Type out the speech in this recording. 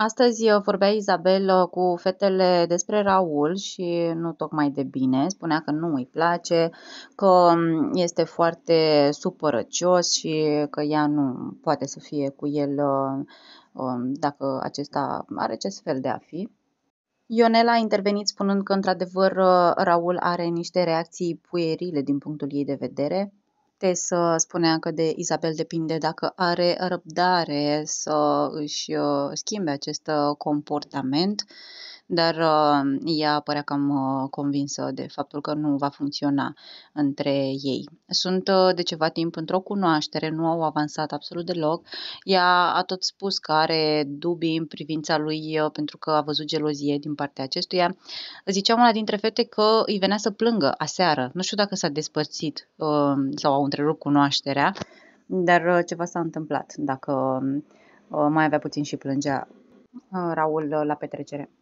Astăzi uh, vorbea Izabel uh, cu fetele despre Raul și nu tocmai de bine. Spunea că nu îi place, că um, este foarte supărăcios și că ea nu poate să fie cu el uh, um, dacă acesta are ce fel de a fi. Ionela a intervenit spunând că, într-adevăr, Raul are niște reacții puierile din punctul ei de vedere, Tes spunea că de Isabel depinde dacă are răbdare să își uh, schimbe acest uh, comportament dar uh, ea părea cam uh, convinsă de faptul că nu va funcționa între ei. Sunt uh, de ceva timp într-o cunoaștere, nu au avansat absolut deloc. Ea a tot spus că are dubii în privința lui uh, pentru că a văzut gelozie din partea acestuia. Zicea una dintre fete că îi venea să plângă aseară. Nu știu dacă s-a despărțit uh, sau au întrerupt cunoașterea, dar uh, ceva s-a întâmplat dacă uh, mai avea puțin și plângea uh, Raul uh, la petrecere.